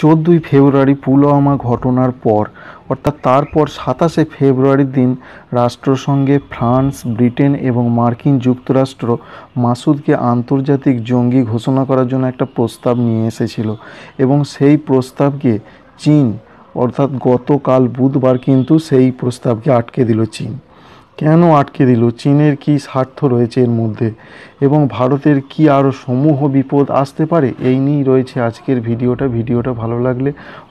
চোদ্দই ফেব্রুয়ারি পুলওয়ামা ঘটনার পর অর্থাৎ তারপর সাতাশে ফেব্রুয়ারির দিন রাষ্ট্রসংঘে ফ্রান্স ব্রিটেন এবং মার্কিন যুক্তরাষ্ট্র মাসুদকে আন্তর্জাতিক জঙ্গি ঘোষণা করার জন্য একটা প্রস্তাব নিয়ে এসেছিল এবং সেই প্রস্তাবকে চীন অর্থাৎ গতকাল বুধবার কিন্তু সেই প্রস্তাবকে আটকে দিল চীন কেন আটকে দিল চীনের কি স্বার্থ রয়েছে এর মধ্যে এবং ভারতের কি আরও সমূহ বিপদ আসতে পারে এই নিয়েই রয়েছে আজকের ভিডিওটা ভিডিওটা ভালো লাগলে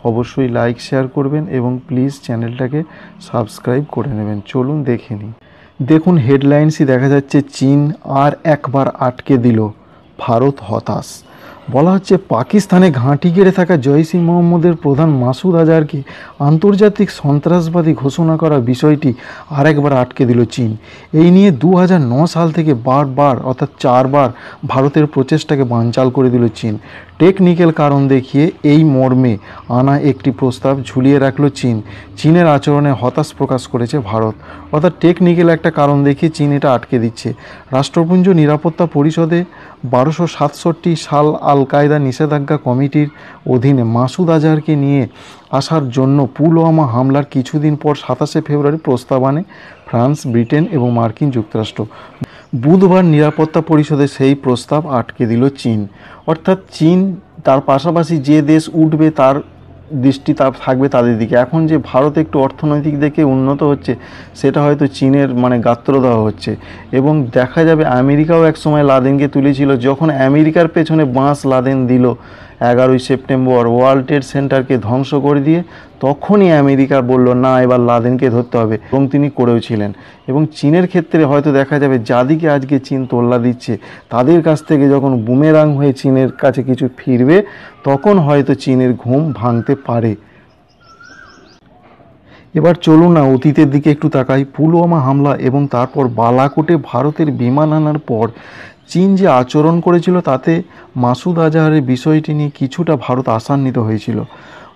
অবশ্যই লাইক শেয়ার করবেন এবং প্লিজ চ্যানেলটাকে সাবস্ক্রাইব করে নেবেন চলুন দেখে নিই দেখুন হেডলাইন্সই দেখা যাচ্ছে চীন আর একবার আটকে দিল ভারত হতাশ বলা হচ্ছে পাকিস্তানে ঘাঁটি গেড়ে থাকা জয়সি মোহাম্মদের প্রধান মাসুদ আজারকে আন্তর্জাতিক সন্ত্রাসবাদী ঘোষণা করা বিষয়টি আরেকবার আটকে দিল চীন এই নিয়ে দু সাল থেকে বারবার অর্থাৎ চারবার ভারতের প্রচেষ্টাকে বানচাল করে দিল চীন টেকনিক্যাল কারণ দেখিয়ে এই মর্মে আনা একটি প্রস্তাব ঝুলিয়ে রাখল চীন চীনের আচরণে হতাশ প্রকাশ করেছে ভারত অর্থাৎ টেকনিক্যাল একটা কারণ দেখিয়ে চীন এটা আটকে দিচ্ছে রাষ্ট্রপুঞ্জ নিরাপত্তা পরিষদে বারোশো সাতষট্টি সাল আল কায়দা নিষেধাজ্ঞা কমিটির অধীনে মাসুদ আজহারকে নিয়ে আসার জন্য পুলওয়ামা হামলার কিছুদিন পর সাতাশে ফেব্রুয়ারি প্রস্তাব আনে ফ্রান্স ব্রিটেন এবং মার্কিন যুক্তরাষ্ট্র বুধবার নিরাপত্তা পরিষদে সেই প্রস্তাব আটকে দিল চীন অর্থাৎ চীন তার পাশাপাশি যে দেশ উঠবে তার দৃষ্টি তার থাকবে তাদের দিকে এখন যে ভারত একটু অর্থনৈতিক দিকে উন্নত হচ্ছে সেটা হয়তো চীনের মানে দেওয়া হচ্ছে এবং দেখা যাবে আমেরিকাও এক সময় লাদেনকে তুলেছিল যখন আমেরিকার পেছনে বাঁশ লাদেন দিল এগারোই সেপ্টেম্বর ওয়ার্ল্ড ট্রেড সেন্টারকে ধ্বংস করে দিয়ে তখনই আমেরিকা বলল না এবার লাদেনকে ধরতে হবে এবং তিনি করেও ছিলেন এবং চীনের ক্ষেত্রে হয়তো দেখা যাবে যাদিকে আজকে চীন তোল্লা দিচ্ছে তাদের কাছ থেকে যখন বুমেরাং হয়ে চীনের কাছে কিছু ফিরবে তখন হয়তো চীনের ঘুম ভাঙতে পারে এবার চলুন না অতীতের দিকে একটু তাকাই পুলওয়ামা হামলা এবং তারপর বালাকোটে ভারতের বিমান আনার পর চীন যে আচরণ করেছিল তাতে মাসুদ আজহারের বিষয়টি নিয়ে কিছুটা ভারত আশান্বিত হয়েছিল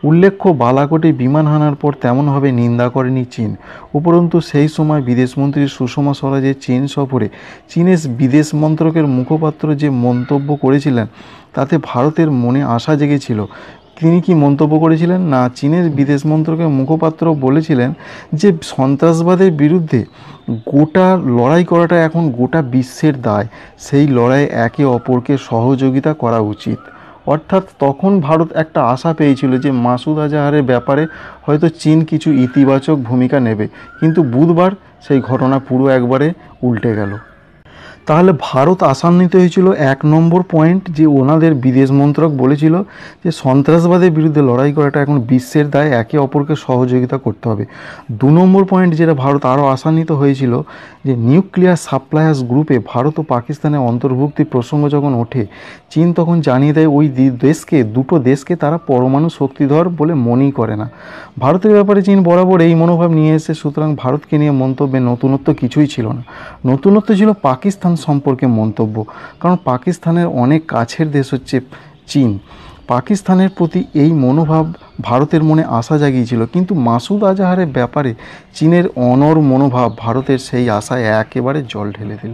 উল্লেখ্য বালাকোটে বিমান হানার পর তেমনভাবে নিন্দা করেনি চীন উপরন্তু সেই সময় বিদেশমন্ত্রী সুষমা স্বরাজের চীন সফরে চীনের বিদেশ মন্ত্রকের মুখপাত্র যে মন্তব্য করেছিলেন তাতে ভারতের মনে আশা জেগেছিল তিনি কি মন্তব্য করেছিলেন না চীনের বিদেশ মন্ত্রকের মুখপাত্র বলেছিলেন যে সন্ত্রাসবাদের বিরুদ্ধে গোটা লড়াই করাটা এখন গোটা বিশ্বের দায় সেই লড়াই একে অপরকে সহযোগিতা করা উচিত অর্থাৎ তখন ভারত একটা আশা পেয়েছিল যে মাসুদ আজাহারের ব্যাপারে হয়তো চীন কিছু ইতিবাচক ভূমিকা নেবে কিন্তু বুধবার সেই ঘটনা পুরো একবারে উল্টে গেল তাহলে ভারত আসান্বিত হয়েছিল এক নম্বর পয়েন্ট যে ওনাদের বিদেশ মন্ত্রক বলেছিল যে সন্ত্রাসবাদের বিরুদ্ধে লড়াই করাটা এখন বিশ্বের দায় একে অপরকে সহযোগিতা করতে হবে দু নম্বর পয়েন্ট যেটা ভারত আরও আসান্বিত হয়েছিল যে নিউক্লিয়ার সাপ্লায়ার্স গ্রুপে ভারত ও পাকিস্তানের অন্তর্ভুক্তির প্রসঙ্গ যখন ওঠে চীন তখন জানিয়ে দেয় ওই দেশকে দুটো দেশকে তারা পরমাণু শক্তিধর বলে মনেই করে না ভারতের ব্যাপারে চীন বরাবর এই মনোভাব নিয়ে এসে সুতরাং ভারতকে নিয়ে মন্তব্যে নতুনত্ব কিছুই ছিল না নতুনত্ব ছিল পাকিস্তান পাকিস্তান সম্পর্কে মন্তব্য কারণ পাকিস্তানের অনেক কাছের দেশ হচ্ছে চীন পাকিস্তানের প্রতি এই মনোভাব ভারতের মনে আশা জাগিয়েছিল কিন্তু মাসুদ আজাহারের ব্যাপারে চীনের অনর মনোভাব ভারতের সেই আশায় একেবারে জল ঢেলে দিল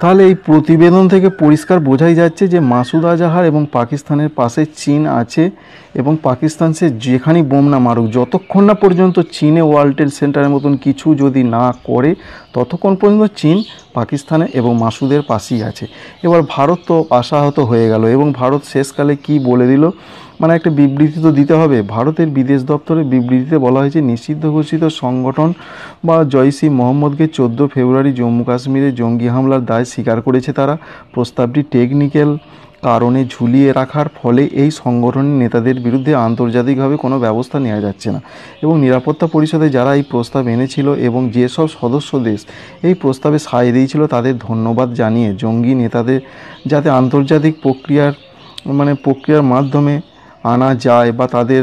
তাহলে এই প্রতিবেদন থেকে পরিষ্কার বোঝাই যাচ্ছে যে মাসুদ আজাহার এবং পাকিস্তানের পাশে চীন আছে এবং পাকিস্তান সে যেখানেই বোম না মারুক যতক্ষণ না পর্যন্ত চীনে ওয়ার্ল্ড ট্রেড সেন্টারের মতন কিছু যদি না করে ততক্ষণ পর্যন্ত চীন পাকিস্তানে এবং মাসুদের পাশেই আছে এবার ভারত তো আশাহত হয়ে গেল এবং ভারত শেষকালে কি বলে দিল মানে একটা বিবৃতি তো দিতে হবে ভারতের বিদেশ দপ্তরের বিবৃতিতে বলা হয়েছে নিষিদ্ধ ঘোষিত সংগঠন বা জয়সি মোহাম্মদকে চোদ্দ ফেব্রুয়ারি জম্মু কাশ্মীরে জঙ্গি হামলার দায় স্বীকার করেছে তারা প্রস্তাবটি টেকনিক্যাল কারণে ঝুলিয়ে রাখার ফলে এই সংগঠনের নেতাদের বিরুদ্ধে আন্তর্জাতিকভাবে কোনো ব্যবস্থা নেওয়া যাচ্ছে না এবং নিরাপত্তা পরিষদে যারা এই প্রস্তাব এনেছিল এবং যেসব সদস্য দেশ এই প্রস্তাবে সায় দিয়েছিল তাদের ধন্যবাদ জানিয়ে জঙ্গি নেতাদের যাতে আন্তর্জাতিক প্রক্রিয়ার মানে প্রক্রিয়ার মাধ্যমে আনা যায় বা তাদের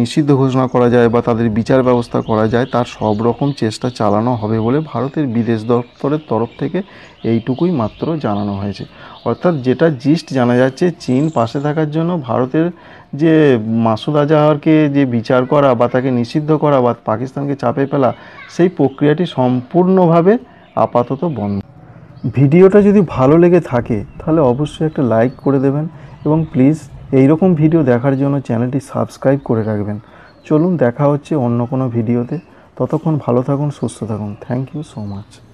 নিষিদ্ধ ঘোষণা করা যায় বা তাদের বিচার ব্যবস্থা করা যায় তার সব রকম চেষ্টা চালানো হবে বলে ভারতের বিদেশ দপ্তরের তরফ থেকে এইটুকুই মাত্র জানানো হয়েছে অর্থাৎ যেটা জিস্ট জানা যাচ্ছে চীন পাশে থাকার জন্য ভারতের যে মাসুদ আজাহারকে যে বিচার করা বা তাকে নিষিদ্ধ করা বা পাকিস্তানকে চাপে ফেলা সেই প্রক্রিয়াটি সম্পূর্ণভাবে আপাতত বন্ধ ভিডিওটা যদি ভালো লেগে থাকে তাহলে অবশ্যই একটা লাইক করে দেবেন এবং প্লিজ এই রকম ভিডিও দেখার জন্য চ্যানেলটি সাবস্ক্রাইব করে রাখবেন চলুন দেখা হচ্ছে অন্য কোনো ভিডিওতে ততক্ষণ ভালো থাকুন সুস্থ থাকুন থ্যাংক ইউ সো মাচ